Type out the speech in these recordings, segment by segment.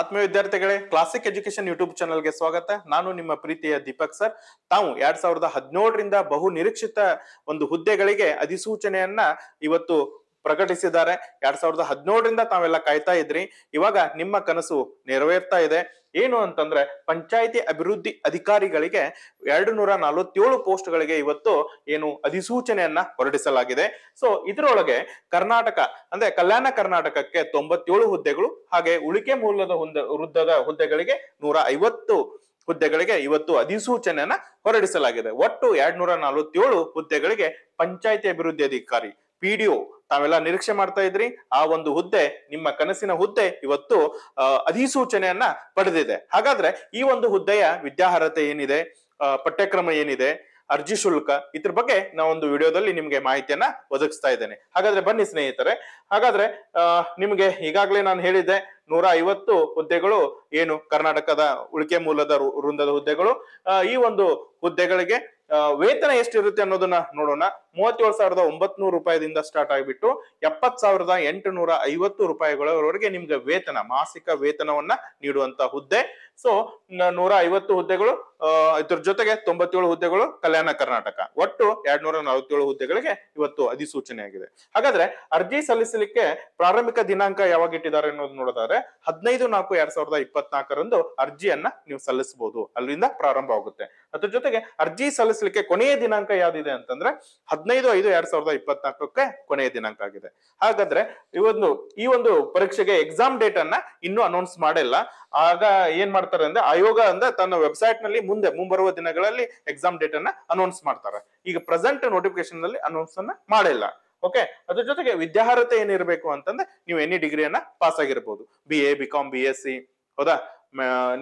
ಆತ್ಮೀಯ ವಿದ್ಯಾರ್ಥಿಗಳೇ classic education YouTube ಚಾನಲ್ಗೆ ಸ್ವಾಗತ ನಾನು ನಿಮ್ಮ ಪ್ರೀತಿಯ ದೀಪಕ್ ಸರ್ ತಾವು ಎರಡ್ ಸಾವಿರದ ಹದಿನೇಳರಿಂದ ಬಹು ನಿರೀಕ್ಷಿತ ಒಂದು ಹುದ್ದೆಗಳಿಗೆ ಅಧಿಸೂಚನೆಯನ್ನ ಇವತ್ತು ಪ್ರಕಟಿಸಿದ್ದಾರೆ ಎರಡ್ ಸಾವಿರದ ಹದಿನೇಳರಿಂದ ತಾವೆಲ್ಲ ಕಾಯ್ತಾ ಇದ್ರಿ ಇವಾಗ ನಿಮ್ಮ ಕನಸು ನೆರವೇರ್ತಾ ಇದೆ ಏನು ಅಂತಂದ್ರೆ ಪಂಚಾಯಿತಿ ಅಭಿವೃದ್ಧಿ ಅಧಿಕಾರಿಗಳಿಗೆ ಎರಡು ನೂರ ನಲವತ್ತೇಳು ಪೋಸ್ಟ್ಗಳಿಗೆ ಇವತ್ತು ಏನು ಅಧಿಸೂಚನೆಯನ್ನ ಹೊರಡಿಸಲಾಗಿದೆ ಸೊ ಇದರೊಳಗೆ ಕರ್ನಾಟಕ ಅಂದ್ರೆ ಕಲ್ಯಾಣ ಕರ್ನಾಟಕಕ್ಕೆ ತೊಂಬತ್ತೇಳು ಹುದ್ದೆಗಳು ಹಾಗೆ ಉಳಿಕೆ ಮೂಲದ ಹುದ್ದೆ ವೃದ್ಧದ ಹುದ್ದೆಗಳಿಗೆ ನೂರ ಐವತ್ತು ಹುದ್ದೆಗಳಿಗೆ ಇವತ್ತು ಅಧಿಸೂಚನೆಯನ್ನ ಹೊರಡಿಸಲಾಗಿದೆ ಒಟ್ಟು ನೂರ ನಲವತ್ತೇಳು ಹುದ್ದೆಗಳಿಗೆ ಪಂಚಾಯಿತಿ ಅಭಿವೃದ್ಧಿ ಅಧಿಕಾರಿ ಪಿಡಿಒ ತಾವೆಲ್ಲ ನಿರೀಕ್ಷೆ ಮಾಡ್ತಾ ಇದ್ರಿ ಆ ಒಂದು ಹುದ್ದೆ ನಿಮ್ಮ ಕನಸಿನ ಹುದ್ದೆ ಇವತ್ತು ಅಧಿಸೂಚನೆಯನ್ನ ಪಡೆದಿದೆ ಹಾಗಾದ್ರೆ ಈ ಒಂದು ಹುದ್ದೆಯ ವಿದ್ಯಾರ್ಹತೆ ಏನಿದೆ ಪಠ್ಯಕ್ರಮ ಏನಿದೆ ಅರ್ಜಿ ಶುಲ್ಕ ಇದ್ರ ಬಗ್ಗೆ ನಾ ಒಂದು ವಿಡಿಯೋದಲ್ಲಿ ನಿಮಗೆ ಮಾಹಿತಿಯನ್ನ ಒದಗಿಸ್ತಾ ಇದ್ದೇನೆ ಹಾಗಾದ್ರೆ ಬನ್ನಿ ಸ್ನೇಹಿತರೆ ಹಾಗಾದ್ರೆ ನಿಮಗೆ ಈಗಾಗಲೇ ನಾನು ಹೇಳಿದ್ದೆ ನೂರ ಐವತ್ತು ಹುದ್ದೆಗಳು ಏನು ಕರ್ನಾಟಕದ ಉಳಿಕೆ ಮೂಲದ ವೃಂದದ ಹುದ್ದೆಗಳು ಈ ಒಂದು ಹುದ್ದೆಗಳಿಗೆ ವೇತನ ಎಷ್ಟಿರುತ್ತೆ ಅನ್ನೋದನ್ನ ನೋಡೋಣ ಮೂವತ್ತೇಳು ಸಾವಿರದ ಒಂಬತ್ನೂರು ರೂಪಾಯಿದಿಂದ ಸ್ಟಾರ್ಟ್ ಆಗಿಬಿಟ್ಟು ಎಪ್ಪತ್ ಸಾವಿರದ ಎಂಟುನೂರ ಐವತ್ತು ರೂಪಾಯಿಗಳವರೆಗೆ ನಿಮ್ಗೆ ವೇತನ ಮಾಸಿಕ ವೇತನವನ್ನ ನೀಡುವಂತ ಹುದ್ದೆ ಸೊ ನೂರ ಐವತ್ತು ಹುದ್ದೆಗಳು ಇದ್ರ ಜೊತೆಗೆ ತೊಂಬತ್ತೇಳು ಹುದ್ದೆಗಳು ಕಲ್ಯಾಣ ಕರ್ನಾಟಕ ಒಟ್ಟು ಎರಡ್ ನೂರ ನಲವತ್ತೇಳು ಹುದ್ದೆಗಳಿಗೆ ಇವತ್ತು ಅಧಿಸೂಚನೆ ಆಗಿದೆ ಹಾಗಾದ್ರೆ ಅರ್ಜಿ ಸಲ್ಲಿಸಲಿಕ್ಕೆ ಪ್ರಾರಂಭಿಕ ದಿನಾಂಕ ಯಾವಾಗ ಇಟ್ಟಿದ್ದಾರೆ ಅನ್ನೋದು ನೋಡೋದಾದ್ರೆ ಹದಿನೈದು ನಾಲ್ಕು ಎರಡ್ ಸಾವಿರದ ಇಪ್ಪತ್ನಾಲ್ಕರಂದು ಅರ್ಜಿಯನ್ನ ನೀವು ಸಲ್ಲಿಸಬಹುದು ಅಲ್ಲಿಂದ ಪ್ರಾರಂಭ ಆಗುತ್ತೆ ಅದ್ರ ಜೊತೆಗೆ ಅರ್ಜಿ ಸಲ್ಲಿಸಲಿಕ್ಕೆ ಕೊನೆಯ ದಿನಾಂಕ ಯಾವ್ದಿದೆ ಅಂತಂದ್ರೆ ಹದಿನೈದು ಐದು ಎರಡ್ ಸಾವಿರದ ಇಪ್ಪತ್ನಾಲ್ಕಕ್ಕೆ ಕೊನೆಯ ದಿನಾಂಕ ಆಗಿದೆ ಹಾಗಾದ್ರೆ ಈ ಒಂದು ಈ ಒಂದು ಪರೀಕ್ಷೆಗೆ ಎಕ್ಸಾಮ್ ಡೇಟ್ ಅನ್ನ ಇನ್ನೂ ಅನೌನ್ಸ್ ಮಾಡಿಲ್ಲ ಆಗ ಏನ್ ಮಾಡ್ತಾರೆ ಅಂದ್ರೆ ಆಯೋಗ ಅಂದ್ರೆ ತನ್ನ ವೆಬ್ಸೈಟ್ ನಲ್ಲಿ ಮುಂದೆ ಮುಂಬರುವ ದಿನಗಳಲ್ಲಿ ಎಕ್ಸಾಮ್ ಡೇಟ್ ಅನ್ನ ಅನೌನ್ಸ್ ಮಾಡ್ತಾರೆ ಈಗ ಪ್ರೆಸೆಂಟ್ ನೋಟಿಫಿಕೇಶನ್ ನಲ್ಲಿ ಅನೌನ್ಸ್ ಅನ್ನ ಮಾಡಿಲ್ಲ ಓಕೆ ಅದ್ರ ಜೊತೆಗೆ ವಿದ್ಯಾರ್ಹತೆ ಏನಿರಬೇಕು ಅಂತಂದ್ರೆ ನೀವು ಎನಿ ಡಿಗ್ರಿಯನ್ನ ಪಾಸ್ ಆಗಿರ್ಬೋದು B A B com B S C ಹೌದಾ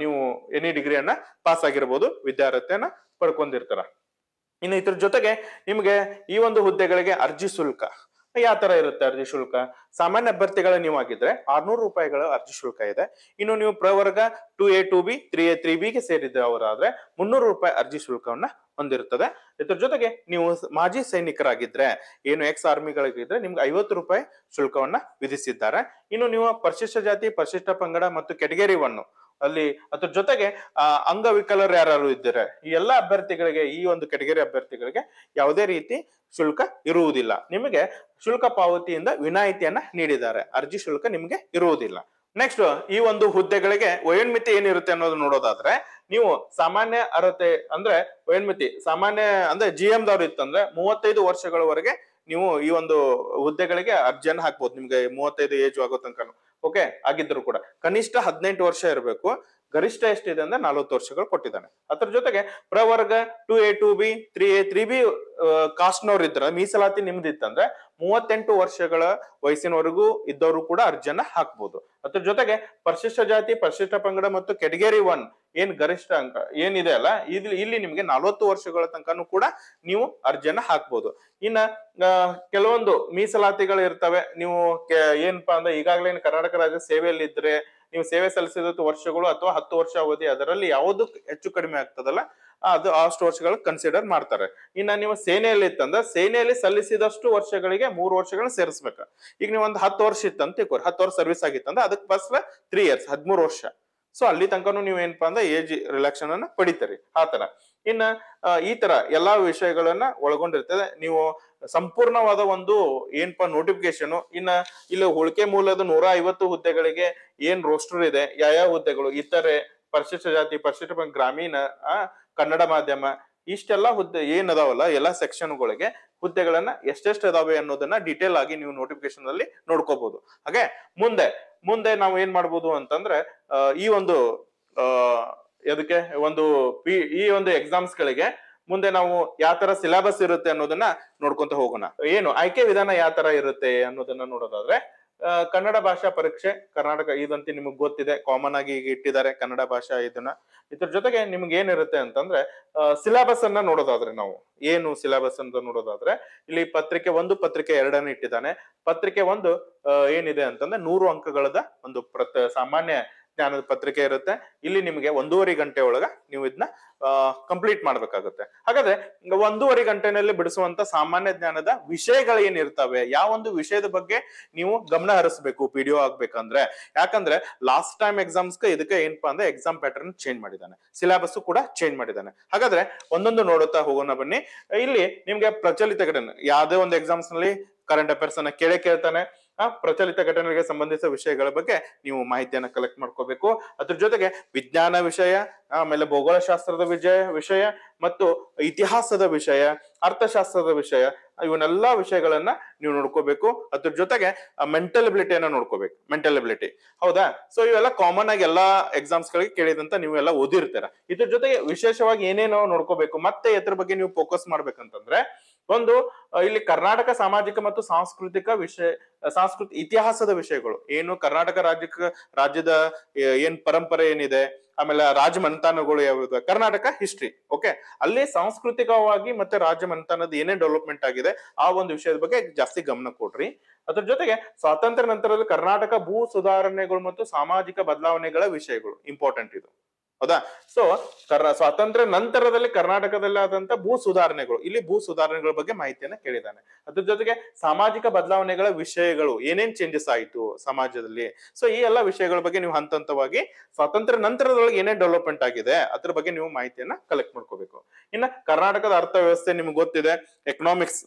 ನೀವು ಎನಿ ಡಿಗ್ರಿಯನ್ನ ಪಾಸ್ ಆಗಿರ್ಬೋದು ವಿದ್ಯಾರ್ಹತೆಯನ್ನ ಪಡ್ಕೊಂಡಿರ್ತಾರ ಇನ್ನು ಇದ್ರ ಜೊತೆಗೆ ನಿಮ್ಗೆ ಈ ಒಂದು ಹುದ್ದೆಗಳಿಗೆ ಅರ್ಜಿ ಶುಲ್ಕ ಯಾವ ತರ ಇರುತ್ತೆ ಅರ್ಜಿ ಶುಲ್ಕ ಸಾಮಾನ್ಯ ಅಭ್ಯರ್ಥಿಗಳ ನೀವು ಆಗಿದ್ರೆ ಆರ್ನೂರು ರೂಪಾಯಿಗಳ ಅರ್ಜಿ ಶುಲ್ಕ ಇದೆ ಇನ್ನು ನೀವು ಪ್ರವರ್ಗ two A two B three A three ಬಿಗೆ ಸೇರಿದವರಾದ್ರೆ ಮುನ್ನೂರು ರೂಪಾಯಿ ಅರ್ಜಿ ಶುಲ್ಕವನ್ನ ಹೊಂದಿರುತ್ತದೆ ಇದ್ರ ಜೊತೆಗೆ ನೀವು ಮಾಜಿ ಸೈನಿಕರಾಗಿದ್ರೆ ಏನು ಎಕ್ಸ್ ಆರ್ಮಿಗಳಿಗಿದ್ರೆ ನಿಮ್ಗೆ ಐವತ್ತು ರೂಪಾಯಿ ಶುಲ್ಕವನ್ನ ವಿಧಿಸಿದ್ದಾರೆ ಇನ್ನು ನೀವು ಪರಿಶಿಷ್ಟ ಜಾತಿ ಪರಿಶಿಷ್ಟ ಪಂಗಡ ಮತ್ತು ಕೆಟಗರಿ ಒನ್ ಅಲ್ಲಿ ಅದ್ರ ಜೊತೆಗೆ ಅಂಗವಿಕಲರು ಯಾರು ಇದ್ದಾರೆ ಈ ಎಲ್ಲಾ ಅಭ್ಯರ್ಥಿಗಳಿಗೆ ಈ ಒಂದು ಕೆಟಗರಿ ಅಭ್ಯರ್ಥಿಗಳಿಗೆ ಯಾವುದೇ ರೀತಿ ಶುಲ್ಕ ಇರುವುದಿಲ್ಲ ನಿಮಗೆ ಶುಲ್ಕ ಪಾವತಿಯಿಂದ ವಿನಾಯಿತಿಯನ್ನ ನೀಡಿದ್ದಾರೆ ಅರ್ಜಿ ಶುಲ್ಕ ನಿಮಗೆ ಇರುವುದಿಲ್ಲ ನೆಕ್ಸ್ಟ್ ಈ ಒಂದು ಹುದ್ದೆಗಳಿಗೆ ವಯೋನ್ಮಿತಿ ಏನಿರುತ್ತೆ ಅನ್ನೋದು ನೋಡೋದಾದ್ರೆ ನೀವು ಸಾಮಾನ್ಯ ಅರ್ಹತೆ ಅಂದ್ರೆ ವಯೋನ್ಮಿತಿ ಸಾಮಾನ್ಯ ಅಂದ್ರೆ ಜಿ ಎಮ್ದವ್ರು ಇತ್ತಂದ್ರೆ ಮೂವತ್ತೈದು ವರ್ಷಗಳವರೆಗೆ ನೀವು ಈ ಒಂದು ಹುದ್ದೆಗಳಿಗೆ ಅರ್ಜಿಯನ್ನು ಹಾಕ್ಬಹುದು ನಿಮ್ಗೆ ಮೂವತ್ತೈದು ಏಜ್ ಆಗೋ ತನಕ ಓಕೆ ಆಗಿದ್ರು ಕೂಡ ಕನಿಷ್ಠ ಹದಿನೆಂಟು ವರ್ಷ ಇರಬೇಕು ಗರಿಷ್ಠ ಎಷ್ಟಿದೆ ಅಂದ್ರೆ ನಲವತ್ತು ವರ್ಷಗಳು ಕೊಟ್ಟಿದ್ದಾನೆ ಅದ್ರ ಜೊತೆಗೆ ಪ್ರವರ್ಗ two A two B three A three B ಕಾಸ್ಟ್ನವ್ರು ಇದ್ರ ಮೀಸಲಾತಿ ನಿಮ್ದಿತ್ತಂದ್ರೆ ಮೂವತ್ತೆಂಟು ವರ್ಷಗಳ ವಯಸ್ಸಿನವರೆಗೂ ಇದ್ದವರು ಕೂಡ ಅರ್ಜಿಯನ್ನ ಹಾಕ್ಬಹುದು ಅದ್ರ ಜೊತೆಗೆ ಪರಿಶಿಷ್ಟ ಜಾತಿ ಪರಿಶಿಷ್ಟ ಪಂಗಡ ಮತ್ತು ಕೆಟಗರಿ ಒನ್ ಏನ್ ಗರಿಷ್ಠ ಅಂಕ ಏನಿದೆ ಅಲ್ಲ ಇಲ್ಲಿ ಇಲ್ಲಿ ನಿಮ್ಗೆ ನಲವತ್ತು ವರ್ಷಗಳ ತನಕನು ಕೂಡ ನೀವು ಅರ್ಜಿಯನ್ನ ಹಾಕ್ಬೋದು ಇನ್ನ ಕೆಲವೊಂದು ಮೀಸಲಾತಿಗಳು ಇರ್ತವೆ ನೀವು ಏನಪ್ಪಾ ಅಂದ್ರೆ ಈಗಾಗಲೇ ಕರ್ನಾಟಕ ರಾಜ್ಯ ಸೇವೆಯಲ್ಲಿ ಇದ್ರೆ ನೀವು ಸೇವೆ ಸಲ್ಲಿಸಿದ ವರ್ಷಗಳು ಅಥವಾ ಹತ್ತು ವರ್ಷ ಅವಧಿ ಅದರಲ್ಲಿ ಯಾವ್ದು ಹೆಚ್ಚು ಕಡಿಮೆ ಆಗ್ತದಲ್ಲ ಅದು ಅಷ್ಟು ವರ್ಷಗಳು ಕನ್ಸಿಡರ್ ಮಾಡ್ತಾರೆ ಇನ್ನ ನೀವು ಸೇನೆಯಲ್ಲಿ ಇತ್ತಂದ್ರೆ ಸೇನೆಯಲ್ಲಿ ಸಲ್ಲಿಸಿದಷ್ಟು ವರ್ಷಗಳಿಗೆ ಮೂರು ವರ್ಷಗಳನ್ನ ಸೇರಿಸ್ಬೇಕು ಈಗ ನೀವು ಒಂದು ಹತ್ತು ವರ್ಷ ಇತ್ತಂತ ತಿಳ್ಕೊರಿ ಹತ್ತು ವರ್ಷ ಸರ್ವಿಸ್ ಆಗಿತ್ತಂದ್ರೆ ಅದಕ್ಕೆ ಬಸ್ ತ್ರೀ ಇಯರ್ಸ್ ಹದಿಮೂರು ವರ್ಷ ಸೊ ಅಲ್ಲಿ ತನಕನೂ ನೀವು ಏನಪ್ಪಾ ಅಂದ್ರೆ ಏಜ್ ರಿಲ್ಯಾಕ್ಷನ್ ಅನ್ನ ಪಡಿತೀರಿ ಆ ಇನ್ನ ಈ ತರ ಎಲ್ಲಾ ವಿಷಯಗಳನ್ನ ಒಳಗೊಂಡಿರ್ತದೆ ನೀವು ಸಂಪೂರ್ಣವಾದ ಒಂದು ಏನಪ್ಪ ನೋಟಿಫಿಕೇಶನ್ ಇನ್ನ ಇಲ್ಲಿ ಹೋಳಿಕೆ ಮೂಲದ ನೂರ ಐವತ್ತು ಹುದ್ದೆಗಳಿಗೆ ಏನ್ ರೋಸ್ಟರ್ ಇದೆ ಯಾವ ಹುದ್ದೆಗಳು ಇತರೆ ಪರಿಶಿಷ್ಟ ಜಾತಿ ಪರಿಶಿಷ್ಟ ಗ್ರಾಮೀಣ ಕನ್ನಡ ಮಾಧ್ಯಮ ಇಷ್ಟೆಲ್ಲ ಹುದ್ದೆ ಏನದಾವಲ್ಲ ಎಲ್ಲಾ ಸೆಕ್ಷನ್ಗಳಿಗೆ ಹುದ್ದೆಗಳನ್ನ ಎಷ್ಟೆಷ್ಟು ಇದಾವೆ ಅನ್ನೋದನ್ನ ಡೀಟೇಲ್ ಆಗಿ ನೀವು ನೋಟಿಫಿಕೇಶನ್ ಅಲ್ಲಿ ನೋಡ್ಕೋಬಹುದು ಹಾಗೆ ಮುಂದೆ ಮುಂದೆ ನಾವು ಏನ್ ಮಾಡ್ಬೋದು ಅಂತಂದ್ರೆ ಈ ಒಂದು ಅದಕ್ಕೆ ಒಂದು ಪಿ ಈ ಒಂದು ಎಕ್ಸಾಮ್ಸ್ ಗಳಿಗೆ ಮುಂದೆ ನಾವು ಯಾವ ತರ ಸಿಲೆಬಸ್ ಇರುತ್ತೆ ಅನ್ನೋದನ್ನ ನೋಡ್ಕೊಂತ ಹೋಗೋಣ ಏನು ಆಯ್ಕೆ ವಿಧಾನ ಯಾವ ತರ ಇರುತ್ತೆ ಅನ್ನೋದನ್ನ ನೋಡೋದಾದ್ರೆ ಕನ್ನಡ ಭಾಷಾ ಪರೀಕ್ಷೆ ಕರ್ನಾಟಕ ಇದಂತೆ ನಿಮಗೆ ಗೊತ್ತಿದೆ ಕಾಮನ್ ಆಗಿ ಈಗ ಇಟ್ಟಿದ್ದಾರೆ ಕನ್ನಡ ಭಾಷಾ ಇದನ್ನ ಇದ್ರ ಜೊತೆಗೆ ನಿಮ್ಗೆ ಏನಿರುತ್ತೆ ಅಂತಂದ್ರೆ ಸಿಲೆಬಸ್ ಅನ್ನ ನೋಡೋದಾದ್ರೆ ನಾವು ಏನು ಸಿಲೆಬಸ್ ಅಂತ ನೋಡೋದಾದ್ರೆ ಇಲ್ಲಿ ಪತ್ರಿಕೆ ಒಂದು ಪತ್ರಿಕೆ ಎರಡನ್ನ ಇಟ್ಟಿದ್ದಾನೆ ಪತ್ರಿಕೆ ಒಂದು ಏನಿದೆ ಅಂತಂದ್ರೆ ನೂರು ಅಂಕಗಳದ ಒಂದು ಪ್ರತ್ ಸಾಮಾನ್ಯ ಜ್ಞಾನದ ಪತ್ರಿಕೆ ಇರುತ್ತೆ ಇಲ್ಲಿ ನಿಮಗೆ ಒಂದೂವರೆ ಗಂಟೆ ಒಳಗ ನೀವು ಇದನ್ನ ಕಂಪ್ಲೀಟ್ ಮಾಡಬೇಕಾಗುತ್ತೆ ಹಾಗಾದ್ರೆ ಒಂದೂವರೆ ಗಂಟೆನಲ್ಲಿ ಬಿಡಿಸುವಂತ ಸಾಮಾನ್ಯ ಜ್ಞಾನದ ವಿಷಯಗಳು ಏನಿರ್ತವೆ ಯಾವ ಒಂದು ವಿಷಯದ ಬಗ್ಗೆ ನೀವು ಗಮನ ಹರಿಸಬೇಕು ಪಿ ಡಿ ಒ ಆಗ್ಬೇಕಂದ್ರೆ ಯಾಕಂದ್ರೆ ಲಾಸ್ಟ್ ಟೈಮ್ ಎಕ್ಸಾಮ್ಸ್ಗೆ ಇದಕ್ಕೆ ಏನಪ್ಪಾ ಅಂದ್ರೆ ಎಕ್ಸಾಮ್ ಪ್ಯಾಟರ್ನ್ ಚೇಂಜ್ ಮಾಡಿದ್ದಾನೆ ಸಿಲೆಬಸ್ ಕೂಡ ಚೇಂಜ್ ಮಾಡಿದ್ದಾನೆ ಹಾಗಾದ್ರೆ ಒಂದೊಂದು ನೋಡುತ್ತಾ ಹೋಗೋಣ ಬನ್ನಿ ಇಲ್ಲಿ ನಿಮ್ಗೆ ಪ್ರಚಲಿತ ಘಟನೆ ಯಾವುದೇ ಒಂದು ಎಕ್ಸಾಮ್ಸ್ ನಲ್ಲಿ ಕರೆಂಟ್ ಅಫೇರ್ಸ್ ಅನ್ನ ಕೇಳೇ ಕೇಳ್ತಾನೆ ಪ್ರಚಲಿತ ಘಟನೆಗಳಿಗೆ ಸಂಬಂಧಿಸಿದ ವಿಷಯಗಳ ಬಗ್ಗೆ ನೀವು ಮಾಹಿತಿಯನ್ನು ಕಲೆಕ್ಟ್ ಮಾಡ್ಕೋಬೇಕು ಅದ್ರ ಜೊತೆಗೆ ವಿಜ್ಞಾನ ವಿಷಯ ಆಮೇಲೆ ಭೂಗೋಳಶಾಸ್ತ್ರದ ವಿಜಯ ವಿಷಯ ಮತ್ತು ಇತಿಹಾಸದ ವಿಷಯ ಅರ್ಥಶಾಸ್ತ್ರದ ವಿಷಯ ಇವನ್ನೆಲ್ಲ ವಿಷಯಗಳನ್ನ ನೀವು ನೋಡ್ಕೋಬೇಕು ಅದ್ರ ಜೊತೆಗೆ ಮೆಂಟಲ್ ಅಬಿಲಿಟಿಯನ್ನು ನೋಡ್ಕೋಬೇಕು ಮೆಂಟಲ್ ಅಬಿಲಿಟಿ ಹೌದಾ ಸೊ ಇವೆಲ್ಲ ಕಾಮನ್ ಆಗಿ ಎಲ್ಲಾ ಎಕ್ಸಾಮ್ಸ್ ಗಳಿಗೆ ಕೇಳಿದಂತ ನೀವು ಎಲ್ಲ ಓದಿರ್ತೀರ ಇದ್ರ ಜೊತೆಗೆ ವಿಶೇಷವಾಗಿ ಏನೇನೋ ನೋಡ್ಕೋಬೇಕು ಮತ್ತೆ ಇದ್ರ ಬಗ್ಗೆ ನೀವು ಫೋಕಸ್ ಮಾಡ್ಬೇಕಂತಂದ್ರೆ ಒಂದು ಇಲ್ಲಿ ಕರ್ನಾಟಕ ಸಾಮಾಜಿಕ ಮತ್ತು ಸಾಂಸ್ಕೃತಿಕ ವಿಷಯ ಸಾಂಸ್ಕೃತಿಕ ಇತಿಹಾಸದ ವಿಷಯಗಳು ಏನು ಕರ್ನಾಟಕ ರಾಜ್ಯ ರಾಜ್ಯದ ಏನ್ ಪರಂಪರೆ ಏನಿದೆ ಆಮೇಲೆ ರಾಜ್ಯ ಯಾವ್ದು ಕರ್ನಾಟಕ ಹಿಸ್ಟ್ರಿ ಓಕೆ ಅಲ್ಲಿ ಸಾಂಸ್ಕೃತಿಕವಾಗಿ ಮತ್ತೆ ರಾಜ್ಯ ಏನೇ ಡೆವಲಪ್ಮೆಂಟ್ ಆಗಿದೆ ಆ ಒಂದು ವಿಷಯದ ಬಗ್ಗೆ ಜಾಸ್ತಿ ಗಮನ ಕೊಡ್ರಿ ಅದ್ರ ಜೊತೆಗೆ ಸ್ವಾತಂತ್ರ್ಯ ನಂತರದಲ್ಲಿ ಕರ್ನಾಟಕ ಭೂ ಸುಧಾರಣೆಗಳು ಮತ್ತು ಸಾಮಾಜಿಕ ಬದಲಾವಣೆಗಳ ವಿಷಯಗಳು ಇಂಪಾರ್ಟೆಂಟ್ ಇದು ಹೌದಾ ಸೊ ಕರ್ ಸ್ವಾತಂತ್ರ್ಯ ನಂತರದಲ್ಲಿ ಕರ್ನಾಟಕದಲ್ಲಿ ಆದಂತ ಭೂ ಸುಧಾರಣೆಗಳು ಇಲ್ಲಿ ಭೂ ಸುಧಾರಣೆಗಳ ಬಗ್ಗೆ ಮಾಹಿತಿಯನ್ನ ಕೇಳಿದ್ದಾನೆ ಅದ್ರ ಜೊತೆಗೆ ಸಾಮಾಜಿಕ ಬದಲಾವಣೆಗಳ ವಿಷಯಗಳು ಏನೇನ್ ಚೇಂಜಸ್ ಆಯಿತು ಸಮಾಜದಲ್ಲಿ ಸೊ ಈ ಎಲ್ಲ ವಿಷಯಗಳ ಬಗ್ಗೆ ನೀವು ಹಂತ ಹಂತವಾಗಿ ಸ್ವಾತಂತ್ರ್ಯ ನಂತರದೊಳಗೆ ಏನೇ ಡೆವಲಪ್ಮೆಂಟ್ ಆಗಿದೆ ಅದ್ರ ಬಗ್ಗೆ ನೀವು ಮಾಹಿತಿಯನ್ನ ಕಲೆಕ್ಟ್ ಮಾಡ್ಕೋಬೇಕು ಇನ್ನ ಕರ್ನಾಟಕದ ಅರ್ಥವ್ಯವಸ್ಥೆ ನಿಮ್ಗೆ ಗೊತ್ತಿದೆ ಎಕನಾಮಿಕ್ಸ್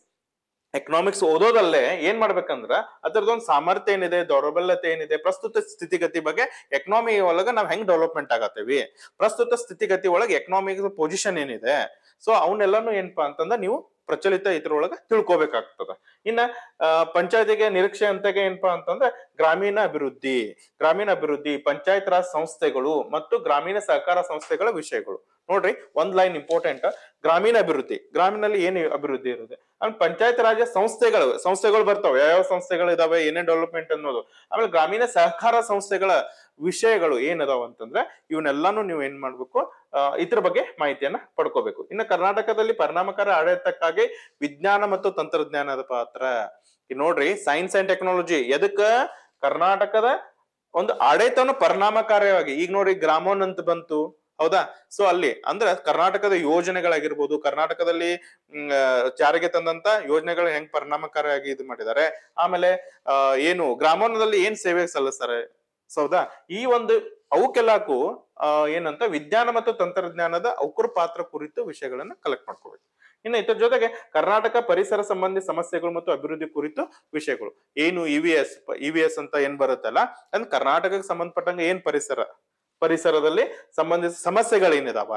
ಎಕನಾಮಿಕ್ಸ್ ಓದೋದಲ್ಲೇ ಏನ್ ಮಾಡ್ಬೇಕಂದ್ರ ಅದರದೊಂದು ಸಾಮರ್ಥ್ಯ ಏನಿದೆ ದೌರ್ಬಲ್ಯತೆ ಏನಿದೆ ಪ್ರಸ್ತುತ ಸ್ಥಿತಿಗತಿ ಬಗ್ಗೆ ಎಕನಾಮಿ ಒಳಗ ನಾವ್ ಹೆಂಗ್ ಡೆವಲಪ್ಮೆಂಟ್ ಆಗತ್ತೀವಿ ಪ್ರಸ್ತುತ ಸ್ಥಿತಿಗತಿ ಒಳಗೆ ಎಕನಾಮಿಕ್ ಪೊಸಿಷನ್ ಏನಿದೆ ಸೊ ಅವನ್ನೆಲ್ಲಾನು ಏನಪ್ಪಾ ಅಂತಂದ್ರೆ ನೀವು ಪ್ರಚಲಿತ ಒಳಗ ತಿಳ್ಕೊಬೇಕಾಗ್ತದ ಇನ್ನ ಪಂಚಾಯತಿಗೆ ನಿರೀಕ್ಷೆ ಅಂತಗೆ ಏನಪ್ಪಾ ಅಂತಂದ್ರೆ ಗ್ರಾಮೀಣ ಅಭಿವೃದ್ಧಿ ಗ್ರಾಮೀಣ ಅಭಿವೃದ್ಧಿ ಪಂಚಾಯತ್ ರಾಜ್ ಸಂಸ್ಥೆಗಳು ಮತ್ತು ಗ್ರಾಮೀಣ ಸಹಕಾರ ಸಂಸ್ಥೆಗಳ ವಿಷಯಗಳು ನೋಡ್ರಿ ಒಂದ್ ಲೈನ್ ಇಂಪಾರ್ಟೆಂಟ್ ಗ್ರಾಮೀಣ ಅಭಿವೃದ್ಧಿ ಗ್ರಾಮೀಣಲ್ಲಿ ಏನು ಅಭಿವೃದ್ಧಿ ಇರುತ್ತೆ ಆಮೇಲೆ ಪಂಚಾಯತ್ ರಾಜ್ಯ ಸಂಸ್ಥೆಗಳು ಸಂಸ್ಥೆಗಳು ಬರ್ತಾವೆ ಯಾವ ಯಾವ ಇದಾವೆ ಏನೇನ್ ಡೆವಲಪ್ಮೆಂಟ್ ಅನ್ನೋದು ಆಮೇಲೆ ಗ್ರಾಮೀಣ ಸಹಕಾರ ಸಂಸ್ಥೆಗಳ ವಿಷಯಗಳು ಏನದಾವ ಅಂತಂದ್ರೆ ಇವನ್ನೆಲ್ಲಾನು ನೀವು ಏನ್ ಮಾಡ್ಬೇಕು ಇದ್ರ ಬಗ್ಗೆ ಮಾಹಿತಿಯನ್ನ ಪಡ್ಕೋಬೇಕು ಇನ್ನು ಕರ್ನಾಟಕದಲ್ಲಿ ಪರಿಣಾಮಕಾರಿ ಆಡಳಿತಕ್ಕಾಗಿ ವಿಜ್ಞಾನ ಮತ್ತು ತಂತ್ರಜ್ಞಾನದ ಪಾತ್ರ ನೋಡ್ರಿ ಸೈನ್ಸ್ ಅಂಡ್ ಟೆಕ್ನಾಲಜಿ ಎದಕ್ಕ ಕರ್ನಾಟಕದ ಒಂದು ಆಡಳಿತವನ್ನು ಪರಿಣಾಮಕಾರಿಯಾಗಿ ಈಗ ನೋಡ್ರಿ ಗ್ರಾಮೋನ್ ಅಂತ ಬಂತು ಹೌದಾ ಸೊ ಅಲ್ಲಿ ಅಂದ್ರೆ ಕರ್ನಾಟಕದ ಯೋಜನೆಗಳಾಗಿರ್ಬೋದು ಕರ್ನಾಟಕದಲ್ಲಿ ಜಾರಿಗೆ ತಂದಂತ ಯೋಜನೆಗಳು ಹೆಂಗ್ ಪರಿಣಾಮಕಾರಿಯಾಗಿ ಇದು ಮಾಡಿದ್ದಾರೆ ಆಮೇಲೆ ಏನು ಗ್ರಾಮೋನ್ನದಲ್ಲಿ ಏನ್ ಸೇವೆ ಸಲ್ಲಿಸ್ತಾರೆ ಸೌದಾ ಈ ಒಂದು ಅವಕ್ಕೆಲ್ಲಾಕು ಏನಂತ ವಿಜ್ಞಾನ ಮತ್ತು ತಂತ್ರಜ್ಞಾನದ ಅವಕ್ರ ಪಾತ್ರ ಕುರಿತು ವಿಷಯಗಳನ್ನ ಕಲೆಕ್ಟ್ ಮಾಡ್ಕೋಬೇಕು ಇನ್ನು ಇದ್ರ ಜೊತೆಗೆ ಕರ್ನಾಟಕ ಪರಿಸರ ಸಂಬಂಧಿ ಸಮಸ್ಯೆಗಳು ಮತ್ತು ಅಭಿವೃದ್ಧಿ ಕುರಿತು ವಿಷಯಗಳು ಏನು ಎಸ್ ವಿ ಎಸ್ ಅಂತ ಏನ್ ಬರುತ್ತಲ್ಲ ಅಂದ್ರೆ ಕರ್ನಾಟಕಕ್ಕೆ ಸಂಬಂಧಪಟ್ಟಂಗೆ ಏನ್ ಪರಿಸರ ಪರಿಸರದಲ್ಲಿ ಸಂಬಂಧಿಸಿದ ಸಮಸ್ಯೆಗಳೇನಿದಾವ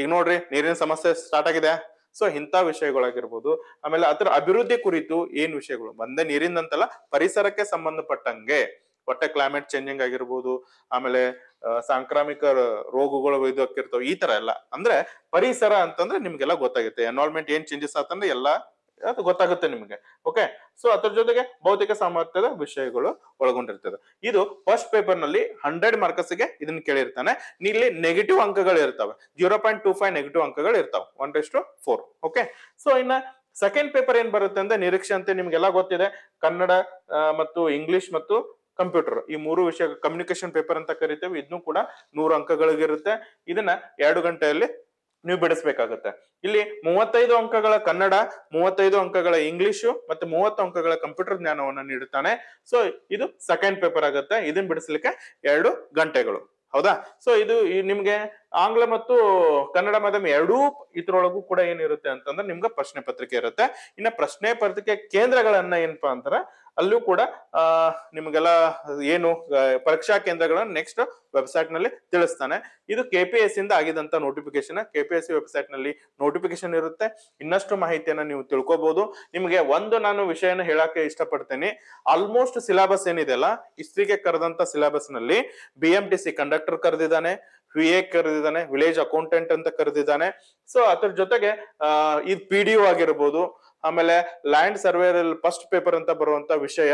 ಈಗ ನೋಡ್ರಿ ನೀರಿನ ಸಮಸ್ಯೆ ಸ್ಟಾರ್ಟ್ ಆಗಿದೆ ಸೊ ಇಂಥ ವಿಷಯಗಳಾಗಿರ್ಬೋದು ಆಮೇಲೆ ಅದರ ಅಭಿವೃದ್ಧಿ ಕುರಿತು ಏನ್ ವಿಷಯಗಳು ಬಂದೆ ನೀರಿಂದಂತಲ್ಲ ಪರಿಸರಕ್ಕೆ ಸಂಬಂಧಪಟ್ಟಂಗೆ ಒಟ್ಟೆ ಕ್ಲೈಮೇಟ್ ಚೇಂಜಿಂಗ್ ಆಗಿರ್ಬೋದು ಆಮೇಲೆ ಸಾಂಕ್ರಾಮಿಕ ರೋಗಗಳು ಇದಕ್ಕಿರ್ತಾವ ಈ ತರ ಎಲ್ಲ ಅಂದ್ರೆ ಪರಿಸರ ಅಂತಂದ್ರೆ ನಿಮ್ಗೆಲ್ಲ ಗೊತ್ತಾಗುತ್ತೆ ಎನ್ವಾಲ್ಮೆಂಟ್ ಏನ್ ಚೇಂಜಸ್ ಆತಂದ್ರೆ ಎಲ್ಲಾ ಅದು ಗೊತ್ತಾಗುತ್ತೆ ನಿಮಗೆ ಓಕೆ ಸೊ ಅದ್ರ ಜೊತೆಗೆ ಭೌತಿಕ ಸಾಮರ್ಥ್ಯದ ವಿಷಯಗಳು ಒಳಗೊಂಡಿರ್ತದೆ ಇದು ಫಸ್ಟ್ ಪೇಪರ್ ನಲ್ಲಿ ಹಂಡ್ರೆಡ್ ಮಾರ್ಕ್ಸ್ ಗೆ ಇದನ್ನ ಕೇಳಿರ್ತಾನೆ ಇಲ್ಲಿ ನೆಗೆಟಿವ್ ಅಂಕಗಳು ಇರ್ತವೆ zero point two five negative ಅಂಕಗಳು ಇರ್ತಾವೆ one two four okay so ಇನ್ನ ಸೆಕೆಂಡ್ ಪೇಪರ್ ಏನ್ ಬರುತ್ತೆ ಅಂದ್ರೆ ನಿರೀಕ್ಷೆ ಅಂತ ನಿಮ್ಗೆಲ್ಲ ಗೊತ್ತಿದೆ ಕನ್ನಡ ಮತ್ತು ಇಂಗ್ಲಿಷ್ ಮತ್ತು ಕಂಪ್ಯೂಟರ್ ಈ ಮೂರು ವಿಷಯ ಕಮ್ಯುನಿಕೇಶನ್ ಪೇಪರ್ ಅಂತ ಕರಿತೇವೆ ಇದನ್ನು ಕೂಡ ನೂರು ಅಂಕಗಳಿಗಿರುತ್ತೆ ಇದನ್ನ ಎರಡು ಗಂಟೆಯಲ್ಲಿ ನೀವು ಬಿಡಿಸ್ಬೇಕಾಗುತ್ತೆ ಇಲ್ಲಿ ಮೂವತ್ತೈದು ಅಂಕಗಳ ಕನ್ನಡ ಮೂವತ್ತೈದು ಅಂಕಗಳ ಇಂಗ್ಲಿಷು ಮತ್ತೆ ಮೂವತ್ತು ಅಂಕಗಳ ಕಂಪ್ಯೂಟರ್ ಜ್ಞಾನವನ್ನು ನೀಡುತ್ತಾನೆ ಸೊ ಇದು ಸೆಕೆಂಡ್ ಪೇಪರ್ ಆಗುತ್ತೆ ಇದನ್ನ ಬಿಡಿಸ್ಲಿಕ್ಕೆ ಎರಡು ಗಂಟೆಗಳು ಹೌದಾ ಸೊ ಇದು ನಿಮ್ಗೆ ಆಂಗ್ಲ ಮತ್ತು ಕನ್ನಡ ಮಾಧ್ಯಮ ಎರಡೂ ಇದ್ರೊಳಗೂ ಕೂಡ ಏನಿರುತ್ತೆ ಅಂತಂದ್ರೆ ನಿಮ್ಗೆ ಪ್ರಶ್ನೆ ಪತ್ರಿಕೆ ಇರುತ್ತೆ ಇನ್ನ ಪ್ರಶ್ನೆ ಪತ್ರಿಕೆ ಕೇಂದ್ರಗಳನ್ನ ಏನಪ್ಪಾ ಅಂದ್ರೆ ಅಲ್ಲೂ ಕೂಡ ನಿಮಗೆಲ್ಲ ಏನು ಪರೀಕ್ಷಾ ಕೇಂದ್ರಗಳನ್ನು ನೆಕ್ಸ್ಟ್ ವೆಬ್ಸೈಟ್ ನಲ್ಲಿ ತಿಳಿಸ್ತಾನೆ ಇದು ಕೆ ಪಿ ಎಸ್ ಇಂದ ಆಗಿದಂತ notification K P S C website ನಲ್ಲಿ ನೋಟಿಫಿಕೇಶನ್ ಇರುತ್ತೆ ಇನ್ನಷ್ಟು ಮಾಹಿತಿಯನ್ನು ನೀವು ತಿಳ್ಕೊಬಹುದು ನಿಮಗೆ ಒಂದು ನಾನು ವಿಷಯನ ಹೇಳಕ್ಕೆ ಇಷ್ಟಪಡ್ತೇನೆ ಆಲ್ಮೋಸ್ಟ್ ಸಿಲೆಬಸ್ ಏನಿದೆಯಲ್ಲ ಇಸ್ತ್ರಿಗೆ ಕರೆದಂತ ಸಿಲೆಬಸ್ ನಲ್ಲಿ B M T C conductor ಕರೆದಿದ್ದಾನೆ ವಿ ಎ ಕರೆದಿದ್ದಾನೆ ವಿಲೇಜ್ ಅಕೌಂಟೆಂಟ್ ಅಂತ ಕರೆದಿದ್ದಾನೆ ಸೊ ಅದ್ರ ಜೊತೆಗೆ ಇದು ಪಿ ಡಿ ಒ ಆಗಿರ್ಬೋದು ಆಮೇಲೆ ಲ್ಯಾಂಡ್ ಸರ್ವೇರಲ್ಲಿ ಫಸ್ಟ್ ಪೇಪರ್ ಅಂತ ಬರುವಂತ ವಿಷಯ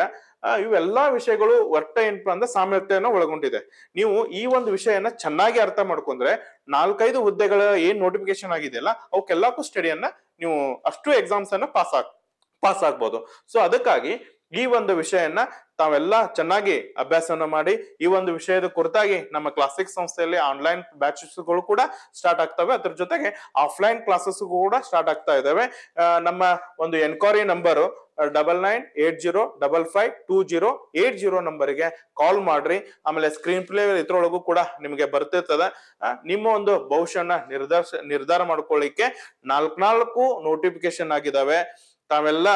ಇವೆಲ್ಲಾ ವಿಷಯಗಳು ಒಟ್ಟ ಏನಪ್ಪ ಅಂದ್ರೆ ಸಾಮ್ಯತೆಯನ್ನು ಒಳಗೊಂಡಿದೆ ನೀವು ಈ ಒಂದು ವಿಷಯನ ಚೆನ್ನಾಗಿ ಅರ್ಥ ಮಾಡ್ಕೊಂಡ್ರೆ ನಾಲ್ಕೈದು ಹುದ್ದೆಗಳ ಏನ್ ನೋಟಿಫಿಕೇಶನ್ ಆಗಿದೆಯಲ್ಲ ಅವಕ್ಕೆಲ್ಲಕ್ಕೂ ಸ್ಟಡಿಯನ್ನ ನೀವು ಅಷ್ಟು ಎಕ್ಸಾಮ್ಸ್ ಅನ್ನ ಪಾಸ್ ಆಗ್ ಪಾಸ್ ಆಗ್ಬಹುದು ಸೊ ಅದಕ್ಕಾಗಿ ಈ ಒಂದು ವಿಷಯನ್ನ ತಾವೆಲ್ಲ ಚೆನ್ನಾಗಿ ಅಭ್ಯಾಸವನ್ನು ಮಾಡಿ ಈ ಒಂದು ವಿಷಯದ ಕುರಿತಾಗಿ ನಮ್ಮ ಕ್ಲಾಸಿಕ್ ಸಂಸ್ಥೆಯಲ್ಲಿ ಆನ್ಲೈನ್ ಬ್ಯಾಚಸ್ಗಳು ಕೂಡ ಸ್ಟಾರ್ಟ್ ಆಗ್ತವೆ ಅದ್ರ ಜೊತೆಗೆ ಆಫ್ಲೈನ್ ಕ್ಲಾಸಸ್ ಕೂಡ ಸ್ಟಾರ್ಟ್ ಆಗ್ತಾ ಇದ್ದಾವೆ ನಮ್ಮ ಒಂದು enquiry number double nine eight zero double five two zero eight zero ನಂಬರ್ಗೆ ಕಾಲ್ ಮಾಡ್ರಿ ಆಮೇಲೆ ಸ್ಕ್ರೀನ್ ಪ್ಲೇ ಇದ್ರೊಳಗೂ ಕೂಡ ನಿಮಗೆ ಬರ್ತಿರ್ತದೆ ನಿಮ್ಮ ಒಂದು ಭವಿಷ್ಯನ ನಿರ್ಧಾರ ನಿರ್ಧಾರ ಮಾಡ್ಕೊಳ್ಳಿಕ್ಕೆ ನಾಲ್ಕು ನಾಲ್ಕು ನೋಟಿಫಿಕೇಶನ್ ಆಗಿದಾವೆ ತಾವೆಲ್ಲ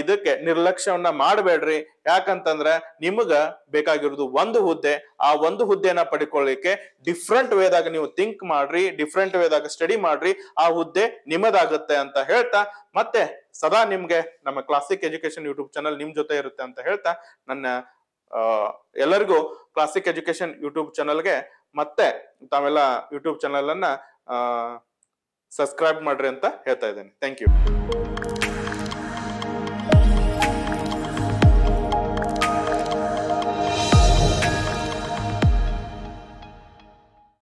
ಇದಕ್ಕೆ ನಿರ್ಲಕ್ಷ್ಯವನ್ನ ಮಾಡಬೇಡ್ರಿ ಯಾಕಂತಂದ್ರೆ ನಿಮಗ ಬೇಕಾಗಿರೋದು ಒಂದು ಹುದ್ದೆ ಆ ಒಂದು ಹುದ್ದೆನ ಪಡ್ಕೊಳ್ಳಿಕ್ಕೆ ಡಿಫ್ರೆಂಟ್ ವೇದಾಗ ನೀವು ಥಿಂಕ್ ಮಾಡ್ರಿ ಡಿಫ್ರೆಂಟ್ ವೇದಾಗ ಸ್ಟಡಿ ಮಾಡ್ರಿ ಆ ಹುದ್ದೆ ನಿಮ್ಮದಾಗುತ್ತೆ ಅಂತ ಹೇಳ್ತಾ ಮತ್ತೆ ಸದಾ ನಿಮ್ಗೆ ನಮ್ಮ ಕ್ಲಾಸಿಕ್ ಎಜುಕೇಶನ್ ಯೂಟ್ಯೂಬ್ ಚಾನಲ್ ನಿಮ್ ಜೊತೆ ಇರುತ್ತೆ ಅಂತ ಹೇಳ್ತಾ ನನ್ನ ಎಲ್ಲರಿಗೂ ಕ್ಲಾಸಿಕ್ ಎಜುಕೇಶನ್ ಯೂಟ್ಯೂಬ್ ಚಾನಲ್ಗೆ ಮತ್ತೆ ತಾವೆಲ್ಲ ಯೂಟ್ಯೂಬ್ ಚಾನಲ್ ಅನ್ನ ಸಬ್ಸ್ಕ್ರೈಬ್ ಮಾಡ್ರಿ ಅಂತ ಹೇಳ್ತಾ ಇದ್ದೇನೆ ಥ್ಯಾಂಕ್ ಯು